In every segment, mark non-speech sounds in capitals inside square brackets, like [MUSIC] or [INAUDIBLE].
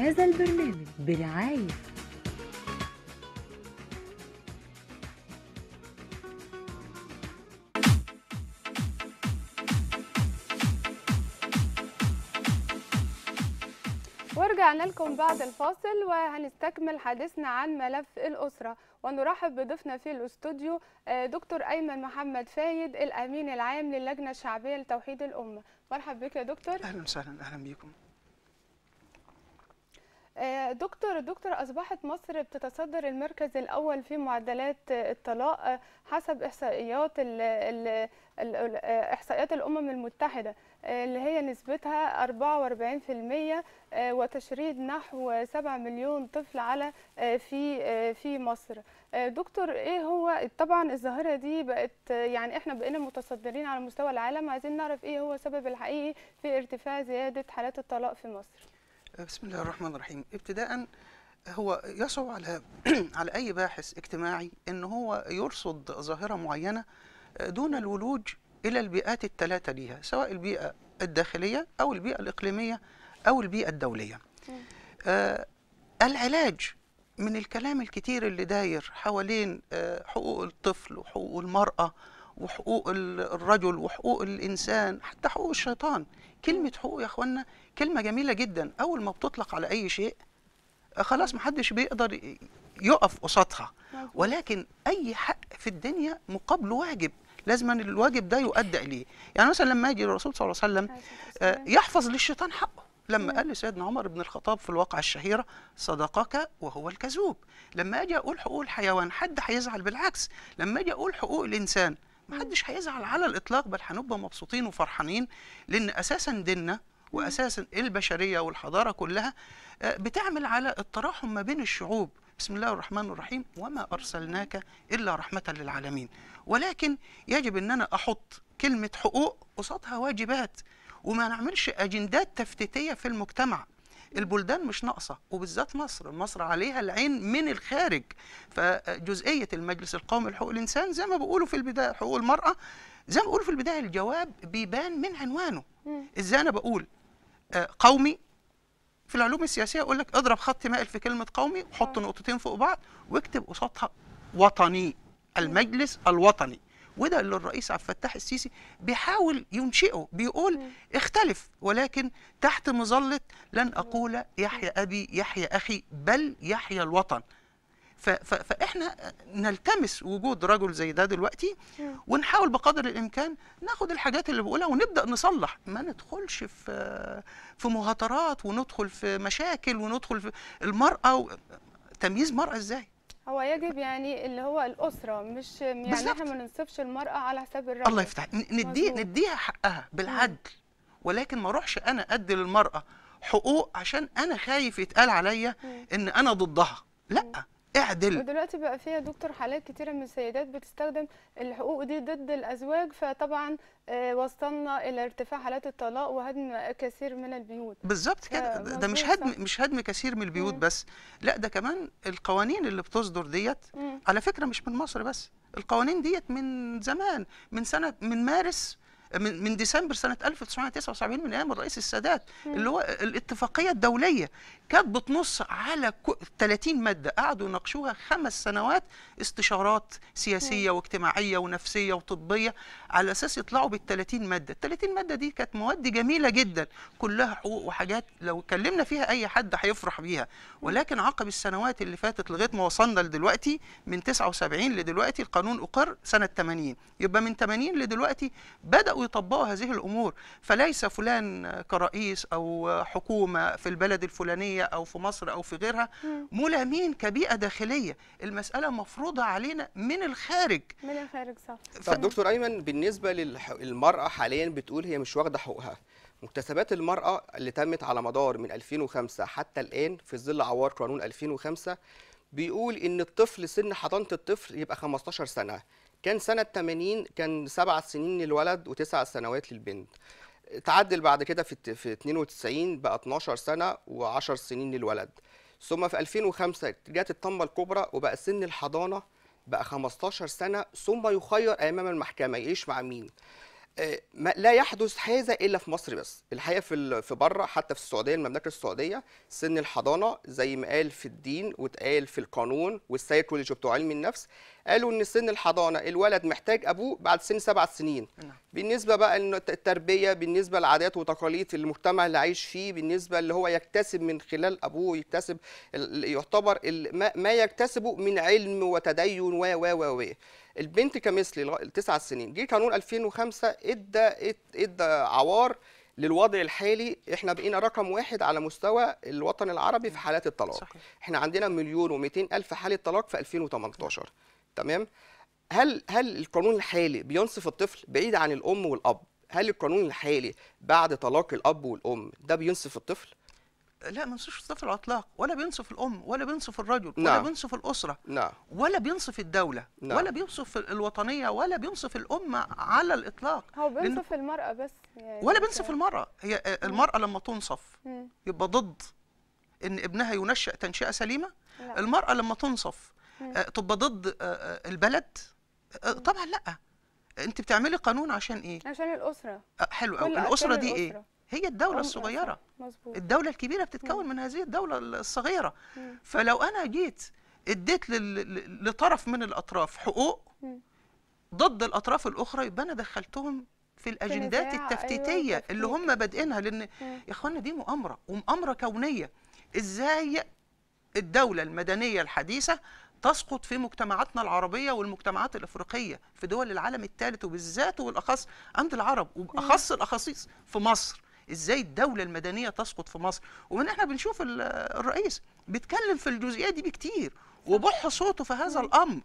هذا البرنامج برعاية ورجعنا لكم بعد الفاصل وهنستكمل حديثنا عن ملف الأسرة ونرحب بضيفنا في الاستوديو آه، دكتور أيمن محمد فايد الأمين العام للجنة الشعبية لتوحيد الأمة مرحب بك يا دكتور أهلا وسهلا أهلا بيكم آه، دكتور دكتور أصبحت مصر بتتصدر المركز الأول في معدلات الطلاق حسب إحصائيات إحصائيات الأمم المتحدة آه، اللي هي نسبتها 44% آه، وتشريد نحو 7 مليون طفل على في في مصر دكتور ايه هو طبعا الظاهره دي بقت يعني احنا بقينا متصدرين على مستوى العالم عايزين نعرف ايه هو السبب الحقيقي في ارتفاع زياده حالات الطلاق في مصر بسم الله الرحمن الرحيم ابتداء هو يصعب على [CLEARS THROAT] على اي باحث اجتماعي ان هو يرصد ظاهره معينه دون الولوج الى البيئات الثلاثه ليها سواء البيئه الداخليه او البيئه الاقليميه او البيئه الدوليه آه العلاج من الكلام الكتير اللي داير حوالين آه حقوق الطفل وحقوق المراه وحقوق الرجل وحقوق الإنسان حتى حقوق الشيطان كلمة حقوق يا أخوانا كلمة جميلة جدا أول ما بتطلق على أي شيء آه، خلاص محدش بيقدر يقف قصادها ولكن أي حق في الدنيا مقابله واجب لازم الواجب ده يؤدى إليه يعني مثلا لما يجي الرسول صلى الله عليه وسلم آه، يحفظ للشيطان حقه لما قال لسيدنا عمر بن الخطاب في الواقعة الشهيرة صدقك وهو الكذوب لما أجي أقول حقوق الحيوان حد هيزعل بالعكس لما أجي أقول حقوق الإنسان محدش هيزعل على الاطلاق بل هنبقى مبسوطين وفرحانين لان اساسا ديننا واساسا البشريه والحضاره كلها آه، بتعمل على التراحم ما بين الشعوب بسم الله الرحمن الرحيم وما ارسلناك الا رحمه للعالمين ولكن يجب ان انا احط كلمه حقوق قصادها واجبات وما نعملش اجندات تفتيتيه في المجتمع البلدان مش ناقصه وبالذات مصر مصر عليها العين من الخارج فجزئيه المجلس القومي لحقوق الانسان زي ما بقوله في البدايه حقوق المراه زي ما بقوله في البدايه الجواب بيبان من عنوانه ازاي انا بقول آه، قومي في العلوم السياسيه اقول لك اضرب خط مائل في كلمه قومي وحط نقطتين فوق بعض واكتب قصادها وطني المجلس الوطني وده اللي الرئيس عبد الفتاح السيسي بيحاول ينشئه بيقول اختلف ولكن تحت مظله لن اقول يحيى ابي يحيى اخي بل يحيى الوطن فاحنا نلتمس وجود رجل زي ده دلوقتي ونحاول بقدر الامكان ناخد الحاجات اللي بقولها ونبدا نصلح ما ندخلش في في مهاترات وندخل في مشاكل وندخل في المراه و... تمييز مرأة ازاي هو يجب يعني اللي هو الاسره مش يعني بالزبط. احنا ما ننصفش المراه على حساب الرجل الله يفتح ندي نديها حقها بالعدل ولكن ما اروحش انا ادي للمراه حقوق عشان انا خايف يتقال عليا ان انا ضدها لا اعدل ودلوقتي بقى فيها دكتور حالات كتيره من السيدات بتستخدم الحقوق دي ضد الازواج فطبعا آه، وصلنا الى ارتفاع حالات الطلاق وهدم كثير من البيوت بالظبط كده آه، ده مش هدم مش هدم كثير من البيوت مم. بس لا ده كمان القوانين اللي بتصدر ديت على فكره مش من مصر بس القوانين ديت من زمان من سنه من مارس من من ديسمبر سنه 1979 من ايام الرئيس السادات اللي هو الاتفاقيه الدوليه كانت بتنص على 30 ماده قعدوا يناقشوها خمس سنوات استشارات سياسيه واجتماعيه ونفسيه وطبيه على اساس يطلعوا بال 30 ماده، ال 30 ماده دي كانت مواد جميله جدا كلها حقوق وحاجات لو اتكلمنا فيها اي حد هيفرح بيها ولكن عقب السنوات اللي فاتت لغايه ما وصلنا لدلوقتي من 79 لدلوقتي القانون اقر سنه 80 يبقى من 80 لدلوقتي بداوا بدأوا يطبقوا هذه الأمور فليس فلان كرئيس أو حكومة في البلد الفلانية أو في مصر أو في غيرها ملامين كبيئة داخلية المسألة مفروضة علينا من الخارج من الخارج صح طب دكتور أيمن بالنسبة للمرأة حاليا بتقول هي مش واخدة حقوقها مكتسبات المرأة اللي تمت على مدار من 2005 حتى الآن في ظل عوار قانون 2005 بيقول إن الطفل سن حضانة الطفل يبقى 15 سنة كان سنه 80 كان سبع سنين للولد وتسع سنوات للبنت تعدل بعد كده في في 92 بقى 12 سنه و10 سنين للولد ثم في 2005 جت الطمه الكبرى وبقى سن الحضانه بقى 15 سنه ثم يخير امام المحكمه يعيش مع مين آه، لا يحدث هذا الا في مصر بس الحقيقه في في بره حتى في السعوديه المملكه السعوديه سن الحضانه زي ما قال في الدين واتقال في القانون والسايكولوجي بتوع علم النفس قالوا ان سن الحضانه الولد محتاج ابوه بعد سن سبع سنين نعم. بالنسبه بقى ان التربيه بالنسبه لعادات وتقاليد المجتمع اللي عايش فيه بالنسبه اللي هو يكتسب من خلال ابوه يكتسب يعتبر ما يكتسبه من علم وتدين و و و البنت كمثلي التسع سنين جه قانون 2005 ادى ادى عوار للوضع الحالي احنا بقينا رقم واحد على مستوى الوطن العربي في نعم. حالات الطلاق صحيح. احنا عندنا مليون و الف حاله طلاق في 2018 صحيح. تمام هل هل القانون الحالي بينصف الطفل بعيد عن الام والاب هل القانون الحالي بعد طلاق الاب والام ده بينصف الطفل لا ما ينصفش الطفل على الاطلاق ولا بينصف الام ولا بينصف الرجل نعم. ولا بينصف الاسره نعم. ولا بينصف الدوله نعم. ولا بينصف الوطنيه ولا بينصف الام على الاطلاق هو بينصف لأن... المراه بس يعني ولا بينصف المراه هي المراه لما تنصف يبقى ضد ان ابنها ينشأ تنشئه سليمه لا. المراه لما تنصف آه، تبقى ضد آه، آه، البلد طبعا لا انت بتعملي قانون عشان ايه عشان الاسره حلو قوي الاسره دي إيه؟ الأسرة. ايه هي الدولة الصغيرة مزبوط. الدولة الكبيرة بتتكون مم. من هذه الدولة الصغيرة مم. فلو أنا جيت اديت لطرف من الأطراف حقوق مم. ضد الأطراف الأخرى يبقى أنا دخلتهم في الأجندات أيوة، التفتيتية أيوة اللي هم بادئينها لأن يا إخوانا دي مؤامرة ومؤامرة كونية إزاي الدولة المدنية الحديثة تسقط في مجتمعاتنا العربية والمجتمعات الأفريقية في دول العالم الثالث وبالذات وبالأخص عند العرب وبأخص الأخصيص في مصر ازاي الدوله المدنيه تسقط في مصر ومن احنا بنشوف الرئيس بيتكلم في الجزئيه دي بكتير وبح صوته في هذا الامر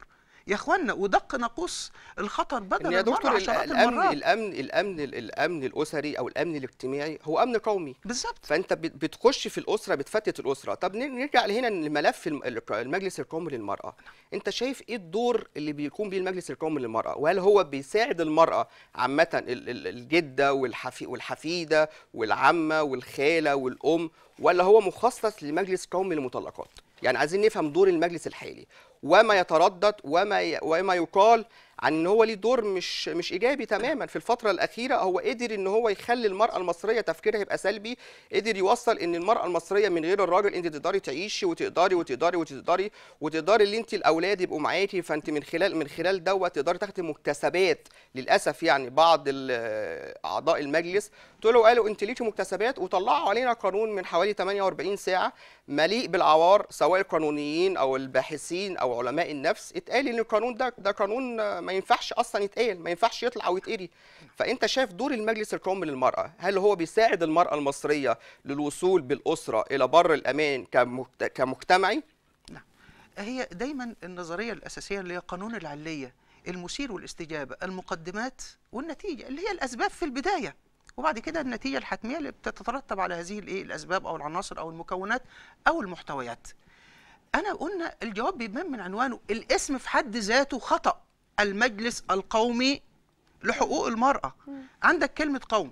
يا اخوانا ودق ناقوس الخطر بدل يا دكتور الأمن, المرات. الامن الامن الامن الاسري او الامن الاجتماعي هو امن قومي بالظبط فانت بتخش في الاسره بتفتت الاسره طب نرجع هنا لملف المجلس القومي للمراه انت شايف ايه الدور اللي بيقوم بيه المجلس القومي للمراه وهل هو بيساعد المراه عامه الجده والحفي والحفيده والعمه والخاله والام ولا هو مخصص لمجلس قومي للمطلقات يعني عايزين نفهم دور المجلس الحالي وما يتردد وما ي... وما يقال عن ان هو ليه دور مش مش ايجابي تماما في الفتره الاخيره هو قدر ان هو يخلي المراه المصريه تفكيرها يبقى سلبي قدر يوصل ان المراه المصريه من غير الراجل انت تقدري تعيشي وتقدري وتقدري وتقدري وتقدري اللي انت الاولاد يبقوا معاكي فانت من خلال من خلال دوت تقدري تاخدي مكتسبات للاسف يعني بعض اعضاء المجلس طلعوا قالوا انت ليكي مكتسبات وطلعوا علينا قانون من حوالي 48 ساعه مليء بالعوار سواء القانونيين او الباحثين او علماء النفس اتقال ان القانون ده ده قانون ما ينفعش اصلا يتقال ما ينفعش يطلع ويتقري فانت شايف دور المجلس القومي للمراه هل هو بيساعد المراه المصريه للوصول بالاسره الى بر الامان كمجتمعي لا نعم. هي دايما النظريه الاساسيه اللي هي قانون العليه المثير والاستجابه المقدمات والنتيجه اللي هي الاسباب في البدايه وبعد كده النتيجه الحتميه اللي بتترتب على هذه الايه الاسباب او العناصر او المكونات او المحتويات انا قلنا الجواب بيبان من عنوانه الاسم في حد ذاته خطا المجلس القومي لحقوق المراه عندك كلمه قومي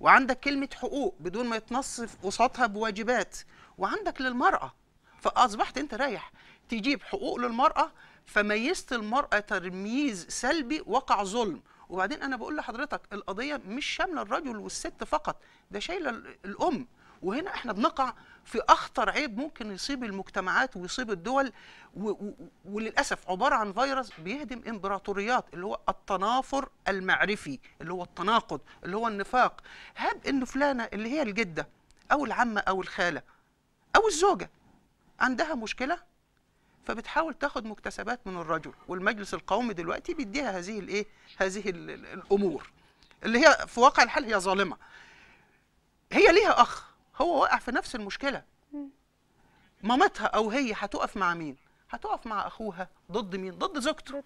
وعندك كلمه حقوق بدون ما يتنصف قصادها بواجبات وعندك للمراه فاصبحت انت رايح تجيب حقوق للمراه فميزت المراه ترميز سلبي وقع ظلم وبعدين انا بقول لحضرتك القضيه مش شامله الرجل والست فقط ده شايله الام وهنا احنا بنقع في اخطر عيب ممكن يصيب المجتمعات ويصيب الدول وللاسف عباره عن فيروس بيهدم امبراطوريات اللي هو التنافر المعرفي اللي هو التناقض اللي هو النفاق هب ان فلانه اللي هي الجده او العمه او الخاله او الزوجه عندها مشكله فبتحاول تاخد مكتسبات من الرجل والمجلس القومي دلوقتي بيديها هذه الايه هذه الامور اللي هي في واقع الحال هي ظالمه هي ليها اخ هو واقع في نفس المشكله مامتها او هي هتقف مع مين هتقف مع اخوها ضد مين ضد زوجته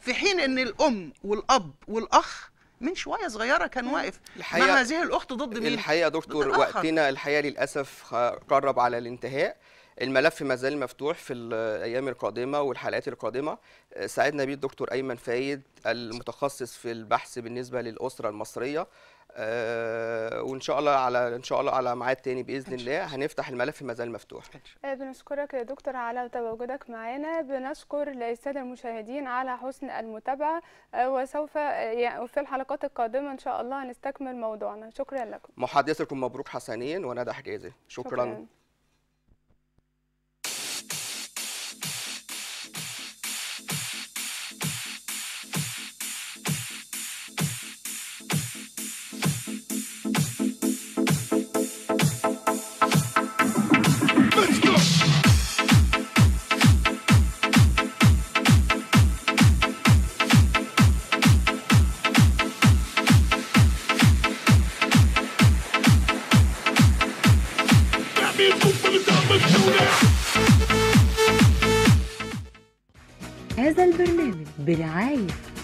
في حين ان الام والاب والاخ من شويه صغيره كان واقف الحقيقة مع هذه الاخت ضد مين الحقيقه دكتور وقتنا الحقيقه للاسف قرب على الانتهاء الملف ما زال مفتوح في الايام القادمه والحلقات القادمه ساعدنا بيه الدكتور ايمن فايد المتخصص في البحث بالنسبه للاسره المصريه آه وان شاء الله على ان شاء الله على ميعاد تاني باذن الله هنفتح الملف ما زال مفتوح آه، بنشكرك يا دكتور على تواجدك معانا بنشكر الساده المشاهدين على حسن المتابعه آه، وسوف آه، يعني في الحلقات القادمه ان شاء الله هنستكمل موضوعنا شكرا لكم محادثكم مبروك حسنين وندى حجازي شكرا, شكرا. برعايه